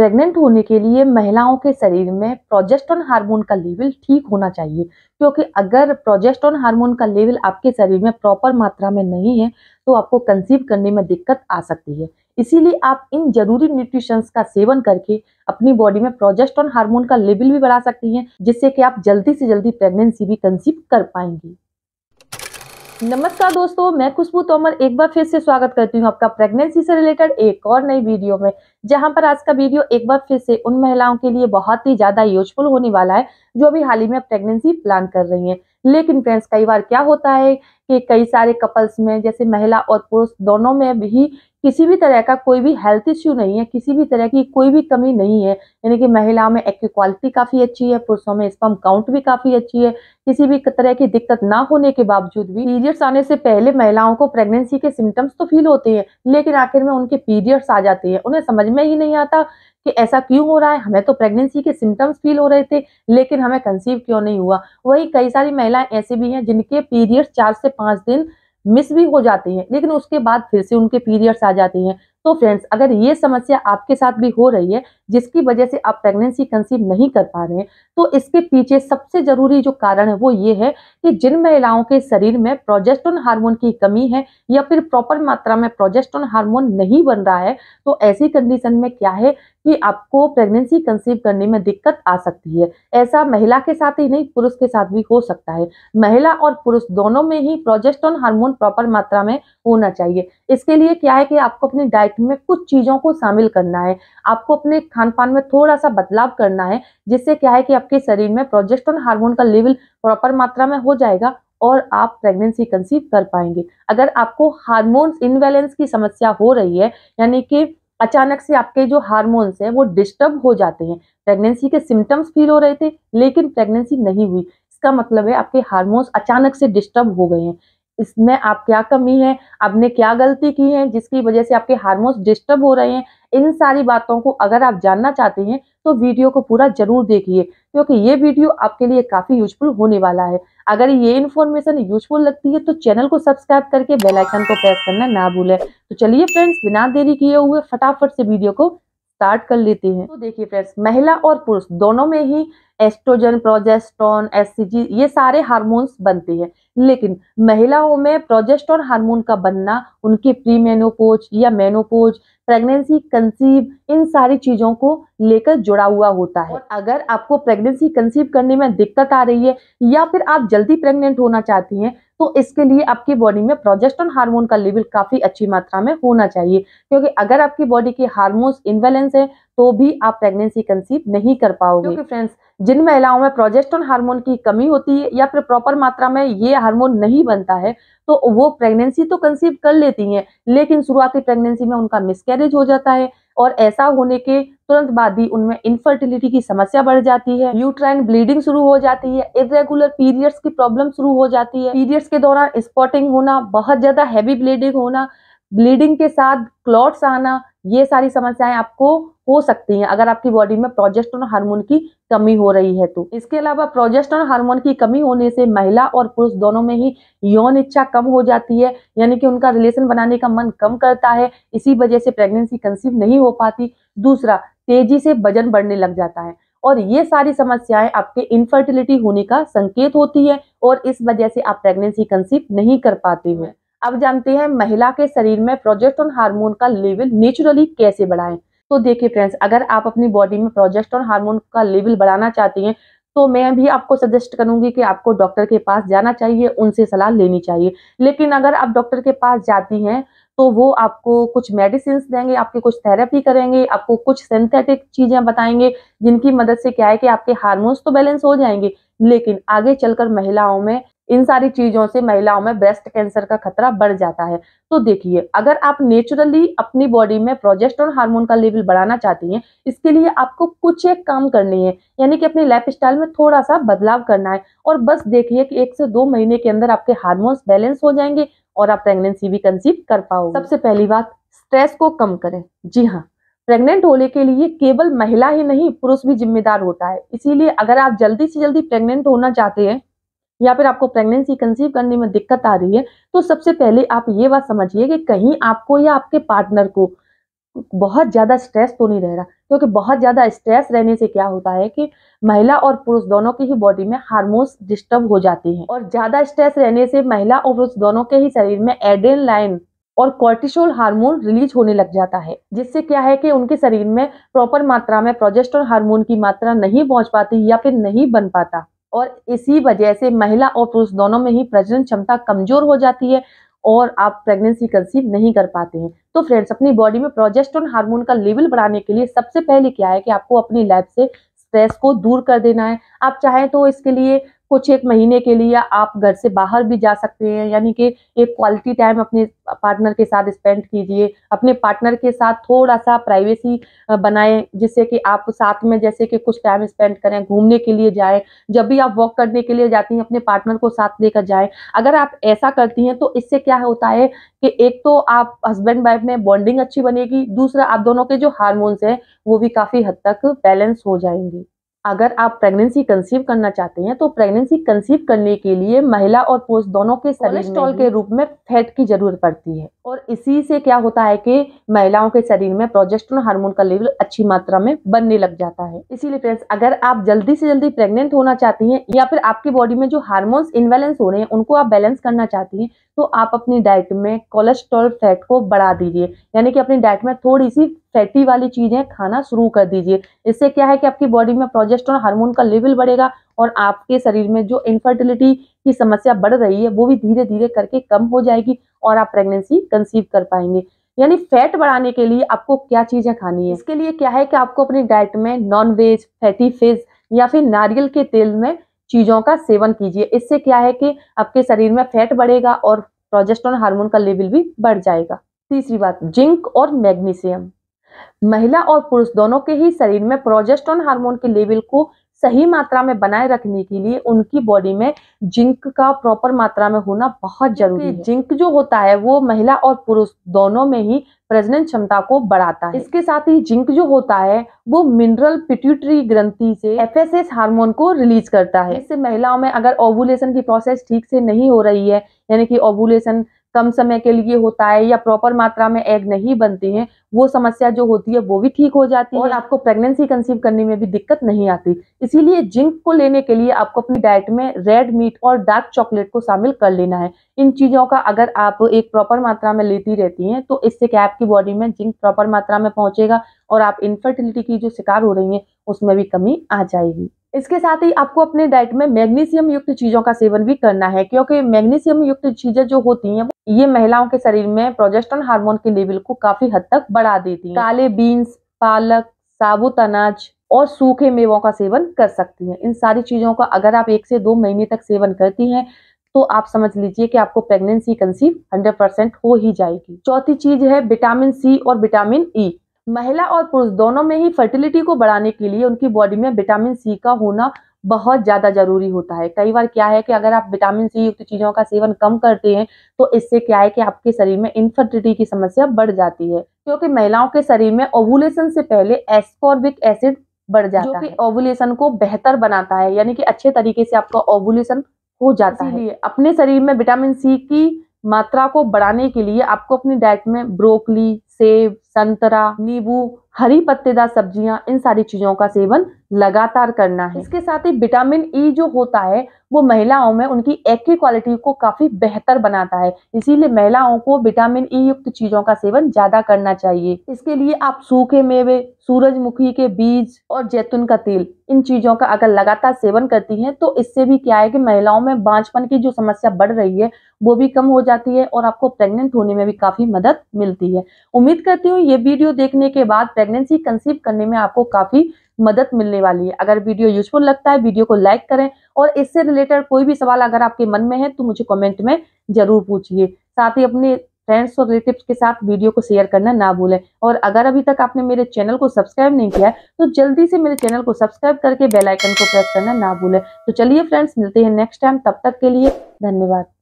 Pregnant होने के लिए महिलाओं के शरीर में प्रोजेस्टोन हार्मोन का लेवल ठीक होना चाहिए क्योंकि अगर प्रोजेस्टोन हार्मोन का लेवल आपके शरीर में प्रॉपर मात्रा में नहीं है तो आपको कंसीव करने में दिक्कत आ सकती है इसीलिए आप इन जरूरी न्यूट्रिशंस का सेवन करके अपनी बॉडी में प्रोजेस्टोन हार्मोन का लेवल भी बढ़ा सकती हैं जिससे कि आप जल्दी से जल्दी प्रेगनेंसी भी कंसीव कर पाएंगी नमस्कार दोस्तों मैं खुशबू तोमर एक बार फिर से स्वागत करती हूँ आपका प्रेगनेंसी से रिलेटेड एक और नई वीडियो में जहाँ पर आज का वीडियो एक बार फिर से उन महिलाओं के लिए बहुत ही ज्यादा यूजफुल होने वाला है जो अभी हाल ही में प्रेगनेंसी प्लान कर रही हैं लेकिन फ्रेंड्स कई बार क्या होता है कि कई सारे कपल्स में जैसे महिला और पुरुष दोनों में भी किसी भी तरह का कोई भी हेल्थ इश्यू नहीं है किसी भी तरह की कोई भी कमी नहीं है यानी कि महिलाओं में एक्यू क्वालिटी काफ़ी अच्छी है पुरुषों में स्पम काउंट भी काफ़ी अच्छी है किसी भी तरह की दिक्कत ना होने के बावजूद भी पीरियड्स आने से पहले महिलाओं को प्रेगनेंसी के सिम्टम्स तो फील होते हैं लेकिन आखिर में उनके पीरियड्स आ जाते हैं उन्हें समझ में ही नहीं आता कि ऐसा क्यों हो रहा है हमें तो प्रेगनेंसी के सिम्टम्स फील हो रहे थे लेकिन हमें कंसीव क्यों नहीं हुआ वही कई सारी महिलाएं ऐसी भी हैं जिनके पीरियड्स चार से पांच दिन मिस भी हो जाते हैं लेकिन उसके बाद फिर से उनके पीरियड्स आ जाते हैं तो फ्रेंड्स अगर ये समस्या आपके साथ भी हो रही है जिसकी वजह से आप प्रेगनेंसी कंसीव नहीं कर पा रहे हैं तो इसके पीछे सबसे जरूरी जो कारण है वो ये है कि जिन महिलाओं के शरीर में प्रोजेस्टोन हार्मोन की कमी है या फिर प्रॉपर मात्रा में प्रोजेस्टोन हार्मोन नहीं बन रहा है तो ऐसी कंडीशन में क्या है कि आपको प्रेगनेंसी कंसीव करने में दिक्कत आ सकती है ऐसा महिला के साथ ही नहीं पुरुष के साथ भी हो सकता है महिला और पुरुष दोनों में ही प्रोजेस्टोन हार्मोन प्रॉपर मात्रा में होना चाहिए इसके लिए क्या है कि आपको अपनी डाइट में कुछ चीज़ों को शामिल करना है आपको अपने खान पान में थोड़ा सा बदलाव करना है जिससे क्या है कि आपके शरीर में प्रोजेस्टोन हार्मोन का लेवल प्रॉपर मात्रा में हो जाएगा और आप प्रेगनेंसी कंसीव कर पाएंगे अगर आपको हार्मोन्स इनबैलेंस की समस्या हो रही है यानी कि अचानक से आपके जो हार्मोन्स हैं वो डिस्टर्ब हो जाते हैं प्रेगनेंसी के सिम्टम्स फील हो रहे थे लेकिन प्रेगनेंसी नहीं हुई इसका मतलब है आपके हार्मोन्स अचानक से डिस्टर्ब हो गए हैं इसमें आप क्या कमी है आपने क्या गलती की है जिसकी वजह से आपके हार्मोन्स डिस्टर्ब हो रहे हैं इन सारी बातों को अगर आप जानना चाहते हैं तो वीडियो को पूरा जरूर देखिए क्योंकि ये वीडियो आपके लिए काफ़ी यूजफुल होने वाला है अगर ये इन्फॉर्मेशन यूजफुल लगती है तो चैनल को सब्सक्राइब करके बेल आइकन को प्रेस करना ना भूलें तो चलिए फ्रेंड्स बिना देरी किए हुए फटाफट से वीडियो को स्टार्ट कर लेते हैं तो देखिए फ्रेंड्स महिला और पुरुष दोनों में ही एस्ट्रोजन प्रोजेस्ट्रॉन एससीजी ये सारे हार्मोन्स बनते हैं लेकिन महिलाओं में प्रोजेस्ट्रॉन हार्मोन का बनना उनके प्री मेनोपोज या मेनोपोज प्रेगनेंसी कंसीव इन सारी चीज़ों को लेकर जुड़ा हुआ होता है अगर आपको प्रेगनेंसी कंसीव करने में दिक्कत आ रही है या फिर आप जल्दी प्रेग्नेंट होना चाहती हैं तो इसके लिए आपकी बॉडी में प्रोजेस्टन हार्मोन का लेवल काफ़ी अच्छी मात्रा में होना चाहिए क्योंकि अगर आपकी बॉडी के हार्मोन्स इनबैलेंस है तो भी आप प्रेगनेंसी कंसीव नहीं कर पाओगे क्योंकि फ्रेंड्स जिन महिलाओं में प्रोजेस्टोन हार्मोन की कमी होती है या फिर प्रॉपर मात्रा में ये हार्मोन नहीं बनता है तो वो प्रेगनेंसी तो कंसीव कर लेती हैं लेकिन शुरुआती प्रेगनेंसी में उनका मिसकैरेज हो जाता है और ऐसा होने के तुरंत बाद भी उनमें इनफर्टिलिटी की समस्या बढ़ जाती है यूट्राइन ब्लीडिंग शुरू हो जाती है इरेगुलर पीरियड्स की प्रॉब्लम शुरू हो जाती है पीरियड्स के दौरान स्पॉटिंग होना बहुत ज्यादा हैवी ब्लीडिंग होना ब्लीडिंग के साथ क्लॉट्स आना ये सारी समस्याएं आपको हो सकती हैं अगर आपकी बॉडी में प्रोजेस्टोन हार्मोन की कमी हो रही है तो इसके अलावा प्रोजेस्टोन हार्मोन की कमी होने से महिला और पुरुष दोनों में ही यौन इच्छा कम हो जाती है यानी कि उनका रिलेशन बनाने का मन कम करता है इसी वजह से प्रेगनेंसी कंसीव नहीं हो पाती दूसरा तेजी से वजन बढ़ने लग जाता है और ये सारी समस्याएं आपके इनफर्टिलिटी होने का संकेत होती है और इस वजह से आप प्रेगनेंसी कंसीव नहीं कर पाते हैं अब जानते हैं महिला के शरीर में प्रोजेस्टोन हार्मोन का लेवल नेचुरली कैसे बढ़ाएं तो देखिए फ्रेंड्स अगर आप अपनी बॉडी में प्रोजेक्ट और हार्मोन का लेवल बढ़ाना चाहती हैं तो मैं भी आपको सजेस्ट करूंगी कि आपको डॉक्टर के पास जाना चाहिए उनसे सलाह लेनी चाहिए लेकिन अगर आप डॉक्टर के पास जाती हैं तो वो आपको कुछ मेडिसिन देंगे आपके कुछ थेरेपी करेंगे आपको कुछ सिंथेटिक चीज़ें बताएंगे जिनकी मदद से क्या है कि आपके हार्मोन्स तो बैलेंस हो जाएंगे लेकिन आगे चलकर महिलाओं में इन सारी चीजों से महिलाओं में ब्रेस्ट कैंसर का खतरा बढ़ जाता है तो देखिए अगर आप नेचुरली अपनी बॉडी में और हार्मोन का लेवल बढ़ाना चाहती हैं इसके लिए आपको कुछ एक काम करनी है यानी कि अपनी लाइफ स्टाइल में थोड़ा सा बदलाव करना है और बस देखिए कि एक से दो महीने के अंदर आपके हार्मोन्स बैलेंस हो जाएंगे और आप प्रेगनेंसी भी कंसीव कर पाओगे सबसे पहली बात स्ट्रेस को कम करें जी हाँ प्रेग्नेंट होने के लिए केवल महिला ही नहीं पुरुष भी जिम्मेदार होता है इसीलिए अगर आप जल्दी से जल्दी प्रेग्नेंट होना चाहते हैं या फिर आपको प्रेगनेंसी कंसीव करने में दिक्कत आ रही है तो सबसे पहले आप ये बात समझिए कि कहीं आपको या आपके पार्टनर को बहुत ज़्यादा स्ट्रेस तो नहीं रह रहा क्योंकि बहुत ज़्यादा स्ट्रेस रहने से क्या होता है कि महिला और पुरुष दोनों की ही बॉडी में हार्मोन्स डिस्टर्ब हो जाते हैं और ज़्यादा स्ट्रेस रहने से महिला और पुरुष दोनों के ही शरीर में एडेन लाइन और कॉर्टिसोल हार्मोन रिलीज होने लग जाता है जिससे क्या है कि उनके शरीर में प्रॉपर मात्रा में प्रोजेस्टर हार्मोन की मात्रा नहीं पहुंच पाती या फिर नहीं बन पाता और इसी वजह से महिला और पुरुष दोनों में ही प्रजनन क्षमता कमजोर हो जाती है और आप प्रेगनेंसी कंसीव नहीं कर पाते हैं तो फ्रेंड्स अपनी बॉडी में प्रोजेस्टोन हार्मोन का लेवल बढ़ाने के लिए सबसे पहले क्या है कि आपको अपनी लाइफ से स्ट्रेस को दूर कर देना है आप चाहें तो इसके लिए कुछ एक महीने के लिए आप घर से बाहर भी जा सकते हैं यानी कि एक क्वालिटी टाइम अपने पार्टनर के साथ स्पेंड कीजिए अपने पार्टनर के साथ थोड़ा सा प्राइवेसी बनाएं जिससे कि आप साथ में जैसे कि कुछ टाइम स्पेंड करें घूमने के लिए जाएं जब भी आप वॉक करने के लिए जाती हैं अपने पार्टनर को साथ लेकर जाएं अगर आप ऐसा करती हैं तो इससे क्या होता है कि एक तो आप हस्बैंड वाइफ में बॉन्डिंग अच्छी बनेगी दूसरा आप दोनों के जो हार्मोन्स हैं वो भी काफ़ी हद तक बैलेंस हो जाएंगे अगर आप प्रेगनेंसी कंसीव करना चाहते हैं तो प्रेगनेंसी कंसीव करने के लिए महिला और पुरुष दोनों के कोलेस्ट्रॉल के रूप में फैट की जरूरत पड़ती है और इसी से क्या होता है कि महिलाओं के शरीर में प्रोजेस्ट्रोन हार्मोन का लेवल अच्छी मात्रा में बनने लग जाता है इसीलिए फ्रेंड्स अगर आप जल्दी से जल्दी प्रेगनेंट होना चाहती है या फिर आपकी बॉडी में जो हार्मोन इनबैलेंस हो रहे हैं उनको आप बैलेंस करना चाहती है तो आप अपनी डाइट में कोलेस्ट्रॉल फैट को बढ़ा दीजिए यानी कि अपनी डाइट में थोड़ी सी फैटी वाली चीजें खाना शुरू कर दीजिए इससे क्या है कि आपकी बॉडी में प्रोजेस्ट्रॉन हार्मोन का लेवल बढ़ेगा और आपके शरीर में जो इनफर्टिलिटी की समस्या बढ़ रही है वो भी धीरे धीरे करके कम हो जाएगी और आप प्रेगनेंसी कंसीव कर पाएंगे यानी फैट बढ़ाने के लिए आपको क्या चीजें खानी है इसके लिए क्या है कि आपको अपनी डाइट में नॉन वेज फैटी फिज या फिर नारियल के तेल में चीजों का सेवन कीजिए इससे क्या है कि आपके शरीर में फैट बढ़ेगा और प्रोजेस्ट्रॉन हार्मोन का लेवल भी बढ़ जाएगा तीसरी बात जिंक और मैग्नीशियम महिला और पुरुष दोनों के ही शरीर में प्रोजेस्टोन हार्मोन के लेवल को सही मात्रा में बनाए रखने के लिए उनकी बॉडी में जिंक का प्रॉपर मात्रा में होना बहुत जरूरी है जिंक जो होता है वो महिला और पुरुष दोनों में ही प्रजनन क्षमता को बढ़ाता है इसके साथ ही जिंक जो होता है वो मिनरल पिट्यूटरी ग्रंथि से एफएसएस हार्मोन को रिलीज करता है इससे महिलाओं में अगर ओवुलेशन की प्रोसेस ठीक से नहीं हो रही है यानी कि ओवुलेशन कम समय के लिए होता है या प्रॉपर मात्रा में एग नहीं बनते हैं वो समस्या जो होती है वो भी ठीक हो जाती है और आपको प्रेगनेंसी कंसीव करने में भी दिक्कत नहीं आती इसीलिए जिंक को लेने के लिए आपको अपनी डाइट में रेड मीट और डार्क चॉकलेट को शामिल कर लेना है इन चीज़ों का अगर आप एक प्रॉपर मात्रा में लेती रहती हैं तो इससे क्या आपकी बॉडी में जिंक प्रॉपर मात्रा में पहुंचेगा और आप इनफर्टिलिटी की जो शिकार हो रही है उसमें भी कमी आ जाएगी इसके साथ ही आपको अपने डाइट में मैग्नीशियम युक्त चीजों का सेवन भी करना है क्योंकि मैग्नीशियम युक्त चीजें जो होती हैं ये महिलाओं के शरीर में प्रोजेस्टन हार्मोन के लेवल को काफी हद तक बढ़ा देती है काले बीन्स पालक साबुत अनाज और सूखे मेवों का सेवन कर सकती हैं इन सारी चीजों का अगर आप एक से दो महीने तक सेवन करती हैं तो आप समझ लीजिए कि आपको प्रेगनेंसी कंसीव 100% हो ही जाएगी चौथी चीज है विटामिन सी और विटामिन ई e. महिला और पुरुष दोनों में ही फर्टिलिटी को बढ़ाने के लिए उनकी बॉडी में विटामिन सी का होना बहुत ज़्यादा जरूरी होता है कई बार क्या है कि अगर आप विटामिन सी युक्त चीज़ों का सेवन कम करते हैं तो इससे क्या है कि आपके शरीर में इनफर्टिलिटी की समस्या बढ़ जाती है क्योंकि महिलाओं के शरीर में ओवुलेशन से पहले एस्कॉर्बिक एसिड बढ़ जाता जो कि है ओवुलेशन को बेहतर बनाता है यानी कि अच्छे तरीके से आपका ओवुलेशन हो जाता है अपने शरीर में विटामिन सी की मात्रा को बढ़ाने के लिए आपको अपनी डाइट में ब्रोकली सेब संतरा नींबू हरी पत्तेदार सब्जियां इन सारी चीजों का सेवन लगातार करना है इसके साथ ही विटामिन ई e जो होता है वो महिलाओं में उनकी एक की क्वालिटी को काफी बेहतर बनाता है इसीलिए महिलाओं को विटामिन ई e युक्त चीजों का सेवन ज्यादा करना चाहिए इसके लिए आप सूखे मेवे सूरजमुखी के बीज और जैतून का तेल इन चीजों का अगर लगातार सेवन करती हैं तो इससे भी क्या है कि महिलाओं में बांझपन की जो समस्या बढ़ रही है वो भी कम हो जाती है और आपको प्रेग्नेंट होने में भी काफी मदद मिलती है उम्मीद करती हूँ ये वीडियो देखने के बाद प्रेगनेंसी कंसीव करने में आपको काफ़ी मदद मिलने वाली है अगर वीडियो यूजफुल लगता है वीडियो को लाइक करें और इससे रिलेटेड कोई भी सवाल अगर आपके मन में है तो मुझे कमेंट में जरूर पूछिए साथ ही अपने फ्रेंड्स और रिलेटिव के साथ वीडियो को शेयर करना ना भूलें और अगर अभी तक आपने मेरे चैनल को सब्सक्राइब नहीं किया है तो जल्दी से मेरे चैनल को सब्सक्राइब करके बेलाइकन को प्रेस करना ना भूलें तो चलिए फ्रेंड्स मिलते हैं नेक्स्ट टाइम तब तक के लिए धन्यवाद